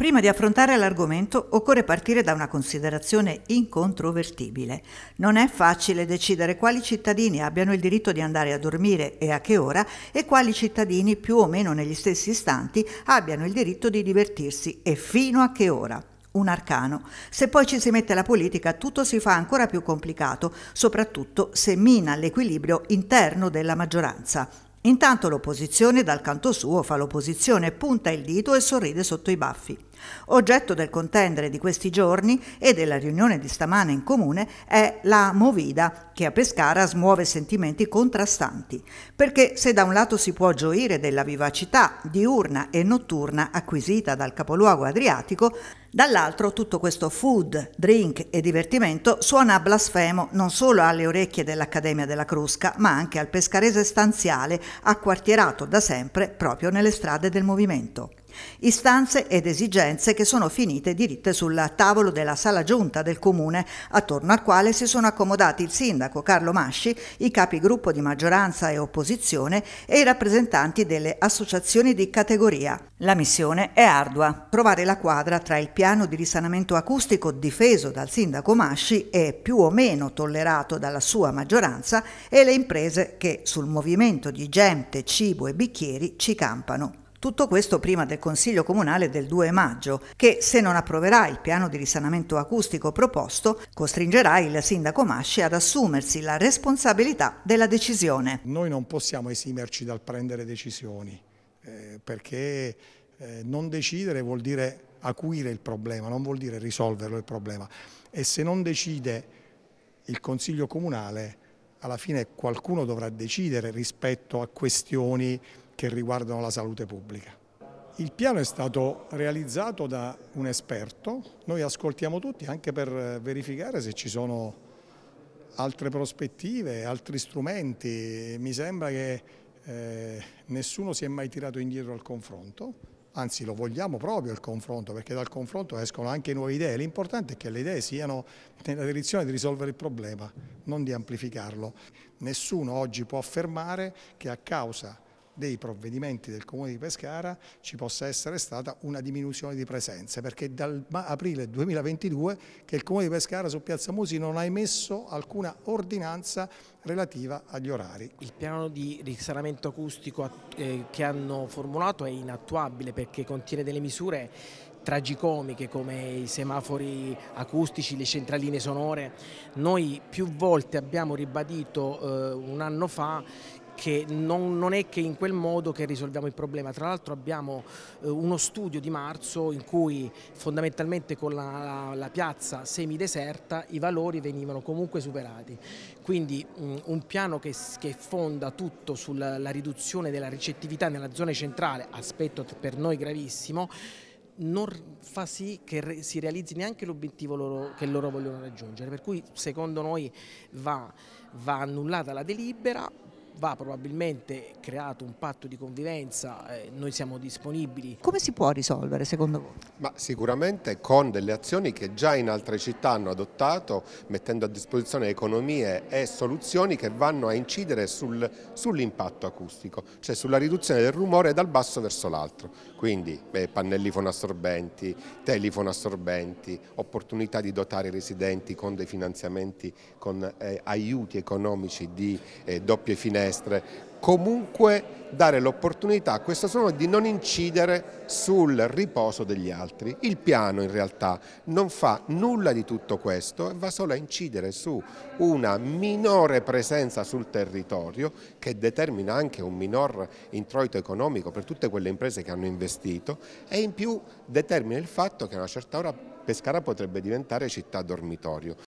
Prima di affrontare l'argomento occorre partire da una considerazione incontrovertibile. Non è facile decidere quali cittadini abbiano il diritto di andare a dormire e a che ora e quali cittadini più o meno negli stessi istanti abbiano il diritto di divertirsi e fino a che ora un arcano. Se poi ci si mette la politica, tutto si fa ancora più complicato, soprattutto se mina l'equilibrio interno della maggioranza. Intanto l'opposizione dal canto suo fa l'opposizione, punta il dito e sorride sotto i baffi. Oggetto del contendere di questi giorni e della riunione di stamane in comune è la Movida che a Pescara smuove sentimenti contrastanti, perché se da un lato si può gioire della vivacità diurna e notturna acquisita dal capoluogo adriatico, Dall'altro tutto questo food, drink e divertimento suona blasfemo non solo alle orecchie dell'Accademia della Crusca, ma anche al pescarese stanziale acquartierato da sempre proprio nelle strade del movimento. Istanze ed esigenze che sono finite diritte sul tavolo della sala giunta del comune, attorno al quale si sono accomodati il sindaco Carlo Masci, i capigruppo di maggioranza e opposizione e i rappresentanti delle associazioni di categoria. La missione è ardua, trovare la quadra tra il piano di risanamento acustico difeso dal sindaco Masci e più o meno tollerato dalla sua maggioranza e le imprese che sul movimento di gente, cibo e bicchieri ci campano. Tutto questo prima del Consiglio Comunale del 2 maggio, che se non approverà il piano di risanamento acustico proposto, costringerà il sindaco Masci ad assumersi la responsabilità della decisione. Noi non possiamo esimerci dal prendere decisioni, eh, perché eh, non decidere vuol dire acuire il problema, non vuol dire risolverlo il problema. E se non decide il Consiglio Comunale, alla fine qualcuno dovrà decidere rispetto a questioni che riguardano la salute pubblica. Il piano è stato realizzato da un esperto, noi ascoltiamo tutti anche per eh, verificare se ci sono altre prospettive, altri strumenti, mi sembra che eh, nessuno si è mai tirato indietro al confronto, anzi lo vogliamo proprio il confronto perché dal confronto escono anche nuove idee, l'importante è che le idee siano nella direzione di risolvere il problema, non di amplificarlo. Nessuno oggi può affermare che a causa di dei provvedimenti del Comune di Pescara ci possa essere stata una diminuzione di presenze, perché dal aprile 2022 che il Comune di Pescara su Piazza Musi non ha emesso alcuna ordinanza relativa agli orari. Il piano di risanamento acustico eh, che hanno formulato è inattuabile perché contiene delle misure tragicomiche come i semafori acustici, le centraline sonore. Noi più volte abbiamo ribadito eh, un anno fa che non, non, è che in quel modo che risolviamo il problema. Tra l'altro abbiamo eh, uno studio di marzo in cui fondamentalmente con la, la, la piazza semideserta i valori venivano comunque superati. Quindi mh, mm, un piano che, che fonda tutto sulla riduzione della ricettività nella zona centrale, aspetto per noi gravissimo, non fa sì che si realizzi neanche l'obiettivo che loro vogliono raggiungere, per cui secondo noi va, va annullata la delibera, va probabilmente creato un patto di convivenza, eh, noi siamo disponibili. Come si può risolvere secondo voi? Ma sicuramente con delle azioni che già in altre città hanno adottato, mettendo a disposizione economie e soluzioni che vanno a incidere sul, sull'impatto acustico, cioè sulla riduzione del rumore dal basso verso l'altro. Quindi beh, pannelli fonoassorbenti, telefono assorbenti, opportunità di dotare i residenti con dei finanziamenti, con eh, aiuti economici di eh, doppie finestre semestre, comunque dare l'opportunità a questo salone di non incidere sul riposo degli altri. Il piano in realtà non fa nulla di tutto questo va solo a incidere su una minore presenza sul territorio che determina anche un minor introito economico per tutte quelle imprese che hanno investito e in più determina il fatto che a una certa ora Pescara potrebbe diventare città dormitorio.